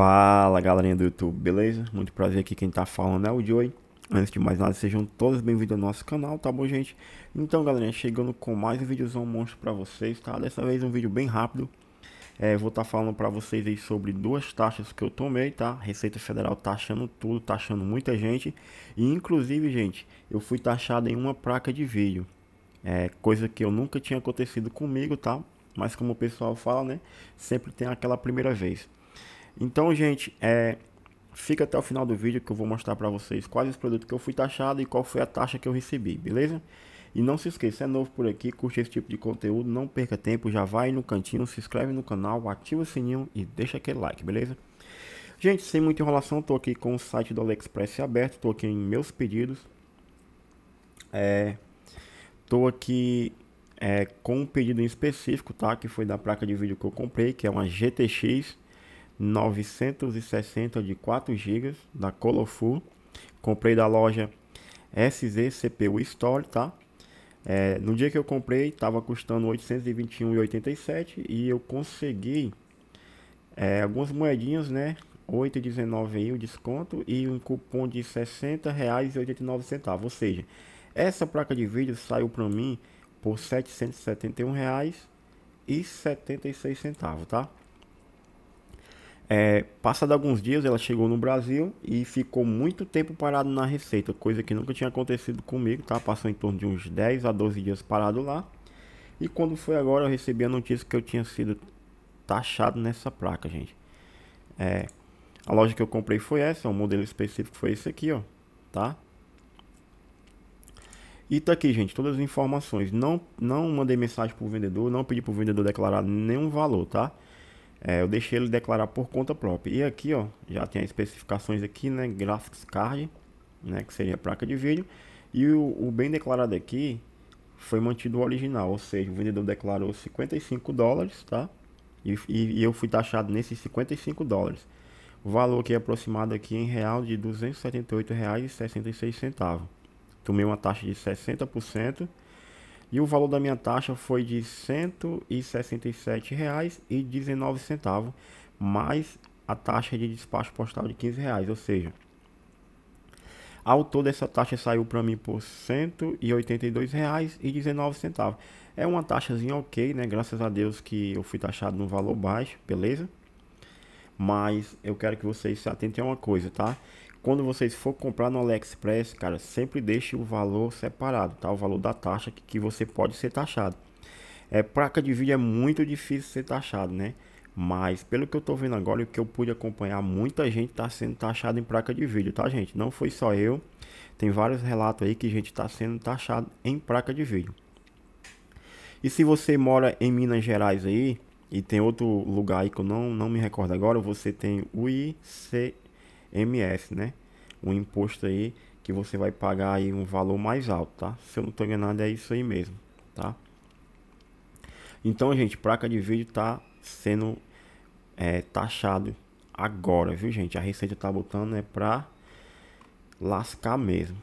Fala galerinha do YouTube, beleza? Muito prazer aqui, quem tá falando é o Joey. Antes de mais nada, sejam todos bem-vindos ao nosso canal, tá bom, gente? Então, galerinha, chegando com mais um vídeozão monstro pra vocês, tá? Dessa vez um vídeo bem rápido. É, vou estar tá falando pra vocês aí sobre duas taxas que eu tomei, tá? Receita Federal taxando tá tudo, taxando tá muita gente. E, inclusive, gente, eu fui taxado em uma placa de vídeo. É, coisa que eu nunca tinha acontecido comigo, tá? Mas como o pessoal fala, né? Sempre tem aquela primeira vez. Então, gente, é, fica até o final do vídeo que eu vou mostrar para vocês quais os produtos que eu fui taxado e qual foi a taxa que eu recebi, beleza? E não se esqueça, é novo por aqui, curte esse tipo de conteúdo, não perca tempo, já vai no cantinho, se inscreve no canal, ativa o sininho e deixa aquele like, beleza? Gente, sem muita enrolação, tô aqui com o site do AliExpress aberto, tô aqui em meus pedidos. É, tô aqui é, com um pedido em específico, tá? Que foi da placa de vídeo que eu comprei, que é uma GTX 960 de 4 GB da Colorful. Comprei da loja SZ CPU Store, tá? É, no dia que eu comprei, estava custando 821,87 e eu consegui é, algumas moedinhas, né? 8,19 aí o desconto e um cupom de R$ 60,89. Ou seja, essa placa de vídeo saiu para mim por R$ 771,76, tá? É, passado alguns dias, ela chegou no Brasil e ficou muito tempo parado na Receita, coisa que nunca tinha acontecido comigo, tá? Passou em torno de uns 10 a 12 dias parado lá. E quando foi agora, eu recebi a notícia que eu tinha sido taxado nessa placa, gente. É, a loja que eu comprei foi essa, o um modelo específico foi esse aqui, ó, tá? E tá aqui, gente, todas as informações. Não, não mandei mensagem pro vendedor, não pedi pro vendedor declarar nenhum valor, Tá? É, eu deixei ele declarar por conta própria. E aqui, ó, já tem as especificações aqui, né? Graphics card, né? Que seria a placa de vídeo. E o, o bem declarado aqui foi mantido o original, ou seja, o vendedor declarou 55 dólares, tá? E, e, e eu fui taxado nesses 55 dólares. O valor que é aproximado aqui em real de R$ 278,66. Tomei uma taxa de 60% e o valor da minha taxa foi de R$ 167,19, mais a taxa de despacho postal de R$ reais, ou seja, ao todo essa taxa saiu para mim por R$ 182,19. É uma taxazinha ok, né? Graças a Deus que eu fui taxado num valor baixo, beleza? Mas eu quero que vocês se atentem a uma coisa, tá? Quando vocês for comprar no AliExpress, cara, sempre deixe o valor separado, tá? O valor da taxa que, que você pode ser taxado. É, placa de vídeo é muito difícil ser taxado, né? Mas pelo que eu tô vendo agora e o que eu pude acompanhar, muita gente tá sendo taxado em placa de vídeo, tá, gente? Não foi só eu. Tem vários relatos aí que a gente tá sendo taxado em placa de vídeo. E se você mora em Minas Gerais aí, e tem outro lugar aí que eu não, não me recordo agora, você tem o IC ICMS, né? Um imposto aí que você vai pagar aí um valor mais alto, tá? Se eu não estou enganado, é isso aí mesmo, tá? Então, gente, placa de vídeo tá sendo é, taxado agora, viu, gente? A Receita tá botando é pra lascar mesmo.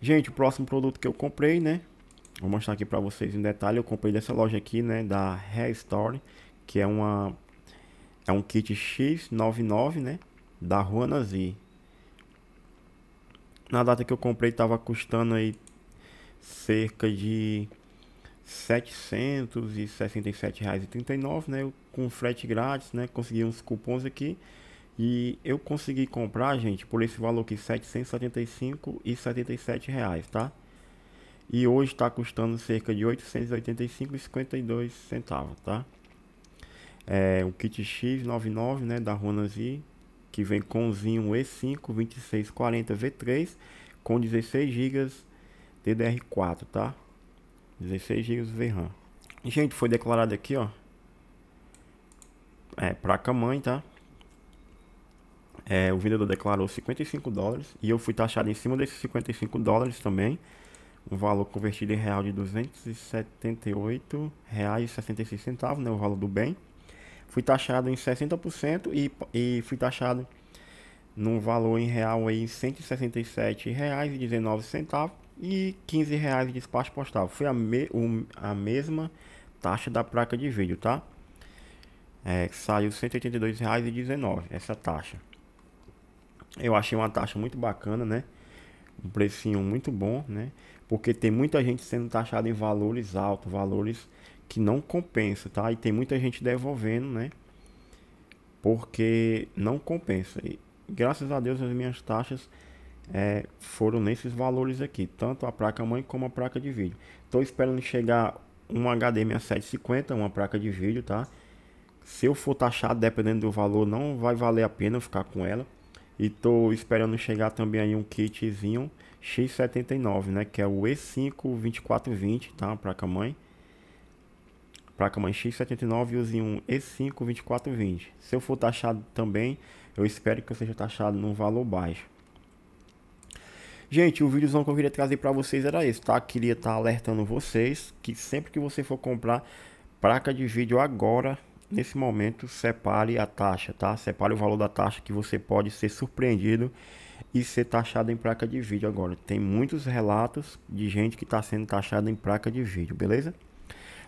Gente, o próximo produto que eu comprei, né? Vou mostrar aqui pra vocês em detalhe. Eu comprei dessa loja aqui, né? Da Hair Store, que é uma... É um kit X99, né? da Rua Nazi. Na data que eu comprei estava custando aí cerca de R$ 767,39, né? Eu, com frete grátis, né? Consegui uns cupons aqui. E eu consegui comprar, gente, por esse valor aqui, R$ 775,77, reais, tá? E hoje está custando cerca de R$ 885,52, tá? É, o kit X99, né, da Ronazi, que vem com o Zinho E5 2640V3 com 16 GB DDR4, tá? 16 GB VRAM. Gente, foi declarado aqui, ó. É, placa mãe, tá? É, o vendedor declarou 55 dólares e eu fui taxado em cima desses 55 dólares também. um valor convertido em real de R$ 278,66, né, o valor do bem. Fui taxado em 60% e, e fui taxado num valor em real em R$ 167,19 e R$ reais de despacho postal. Foi a, me, a mesma taxa da placa de vídeo, tá? É, saiu R$ 182,19 essa taxa. Eu achei uma taxa muito bacana, né? Um precinho muito bom, né? Porque tem muita gente sendo taxada em valores altos, valores que não compensa, tá? E tem muita gente devolvendo, né? Porque não compensa. E graças a Deus as minhas taxas é, foram nesses valores aqui, tanto a placa mãe como a placa de vídeo. Estou esperando chegar um HDMI 750, uma placa de vídeo, tá? Se eu for taxado, dependendo do valor, não vai valer a pena ficar com ela. E tô esperando chegar também aí um kitzinho X79, né? Que é o E5 2420, tá? A placa mãe placa mãe X79 e use um E5-2420. Se eu for taxado também, eu espero que eu seja taxado num valor baixo. Gente, o vídeozão que eu queria trazer para vocês era esse, tá? Queria estar tá alertando vocês que sempre que você for comprar placa de vídeo agora, nesse momento, separe a taxa, tá? Separe o valor da taxa que você pode ser surpreendido e ser taxado em placa de vídeo agora. Tem muitos relatos de gente que está sendo taxada em placa de vídeo, beleza?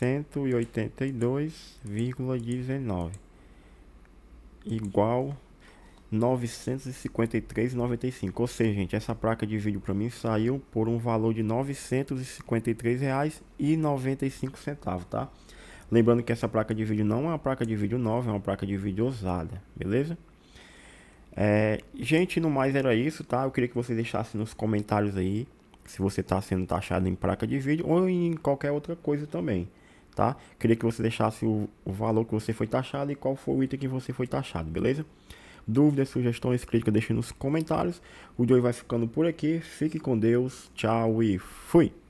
182,19 igual 953,95. Ou seja, gente, essa placa de vídeo para mim saiu por um valor de R$ 953,95, tá? Lembrando que essa placa de vídeo não é uma placa de vídeo nova, é uma placa de vídeo usada, beleza? É, gente, no mais era isso, tá? Eu queria que você deixasse nos comentários aí se você está sendo taxado em placa de vídeo ou em qualquer outra coisa também tá? Queria que você deixasse o, o, valor que você foi taxado e qual foi o item que você foi taxado, beleza? Dúvidas, sugestões, críticas, deixe nos comentários. O de hoje vai ficando por aqui. Fique com Deus. Tchau e fui!